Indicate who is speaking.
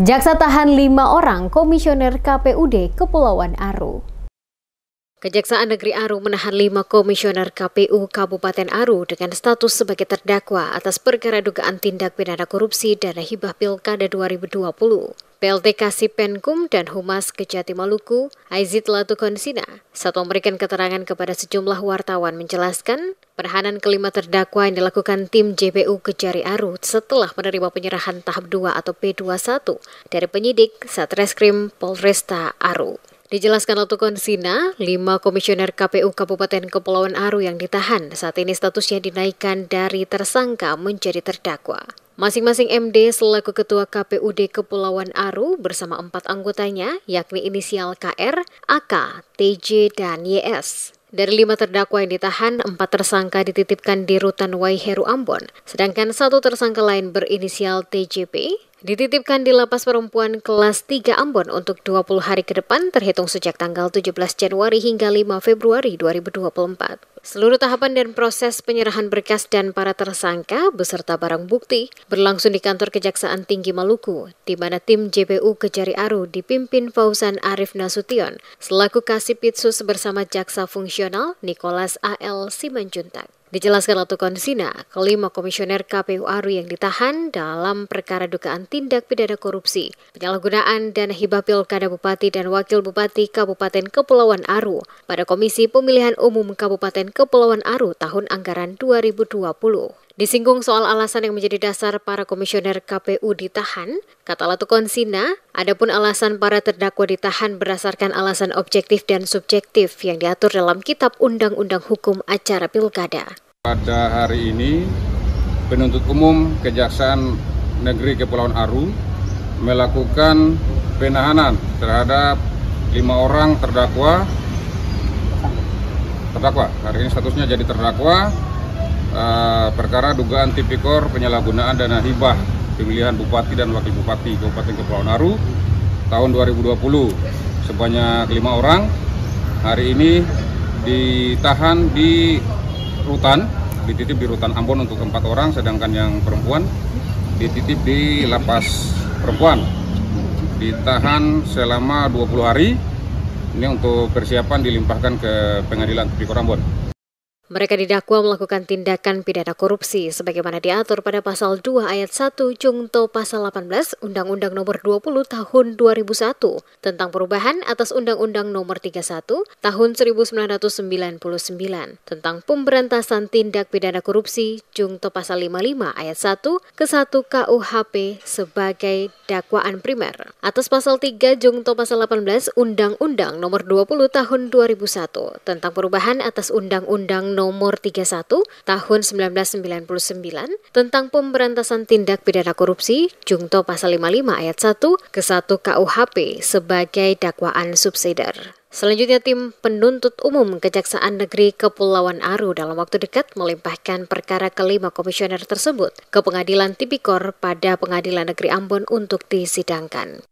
Speaker 1: Jaksa tahan lima orang komisioner KPUD Kepulauan Aru. Kejaksaan Negeri Aru menahan lima komisioner KPU Kabupaten Aru dengan status sebagai terdakwa atas perkara dugaan tindak pidana korupsi dana hibah pilkada 2020. PLT Kasipenkum dan Humas Kejati Maluku, Aizid Latukonsina, saat memberikan keterangan kepada sejumlah wartawan menjelaskan Penahanan kelima terdakwa yang dilakukan tim JPU Kejari Aru setelah menerima penyerahan tahap 2 atau P21 dari penyidik Satreskrim Polresta Aru. Dijelaskan untuk konsina, lima komisioner KPU Kabupaten Kepulauan Aru yang ditahan saat ini statusnya dinaikkan dari tersangka menjadi terdakwa. Masing-masing MD selaku Ketua KPUD Kepulauan Aru bersama empat anggotanya, yakni inisial KR, AK, TJ, dan YS. Dari lima terdakwa yang ditahan, empat tersangka dititipkan di rutan Waiheru Ambon, sedangkan satu tersangka lain berinisial TJP dititipkan di lapas perempuan kelas 3 Ambon untuk 20 hari ke depan terhitung sejak tanggal 17 Januari hingga 5 Februari 2024. Seluruh tahapan dan proses penyerahan berkas dan para tersangka beserta barang bukti berlangsung di kantor Kejaksaan Tinggi Maluku, di mana tim JPU Kejari Aru dipimpin Fauzan Arif Nasution selaku Kasipitsus bersama Jaksa Fungsional Nicholas A.L. Simanjuntak. Dijelaskan Latu Konsina, kelima komisioner KPU Aru yang ditahan dalam perkara dugaan tindak pidana korupsi, penyalahgunaan dan hibah pilkada Bupati dan Wakil Bupati Kabupaten Kepulauan Aru pada Komisi Pemilihan Umum Kabupaten Kepulauan Aru tahun anggaran 2020. Disinggung soal alasan yang menjadi dasar para komisioner KPU ditahan, kata Latukonsina, adapun alasan para terdakwa ditahan berdasarkan alasan objektif dan subjektif yang diatur dalam Kitab Undang-Undang Hukum Acara Pilkada.
Speaker 2: Pada hari ini, penuntut umum Kejaksaan Negeri Kepulauan Aru melakukan penahanan terhadap lima orang terdakwa terdakwa. Hari ini statusnya jadi terdakwa uh, perkara dugaan tipikor penyalahgunaan dana hibah pemilihan bupati dan wakil bupati Kabupaten Kepulauan Aru tahun 2020 sebanyak lima orang hari ini ditahan di rutan dititip di rutan Ambon untuk empat orang sedangkan yang perempuan dititip di lapas perempuan ditahan selama 20 hari ini untuk persiapan dilimpahkan ke pengadilan Tipikor Ambon.
Speaker 1: Mereka didakwa melakukan tindakan pidana korupsi sebagaimana diatur pada pasal 2 ayat 1 Jungto pasal 18 Undang-Undang Nomor 20 Tahun 2001 tentang perubahan atas Undang-Undang Nomor 31 Tahun 1999 tentang pemberantasan tindak pidana korupsi Jungto pasal 55 ayat 1 ke 1 KUHP sebagai dakwaan primer. Atas pasal 3 Jungto pasal 18 Undang-Undang Nomor 20 Tahun 2001 tentang perubahan atas Undang-Undang Nomor nomor 31 tahun 1999 tentang pemberantasan tindak pidana korupsi jungto pasal 55 ayat 1 ke 1 KUHP sebagai dakwaan subsider. Selanjutnya, tim penuntut umum Kejaksaan Negeri Kepulauan Aru dalam waktu dekat melimpahkan perkara kelima komisioner tersebut ke pengadilan tipikor pada pengadilan negeri Ambon untuk disidangkan.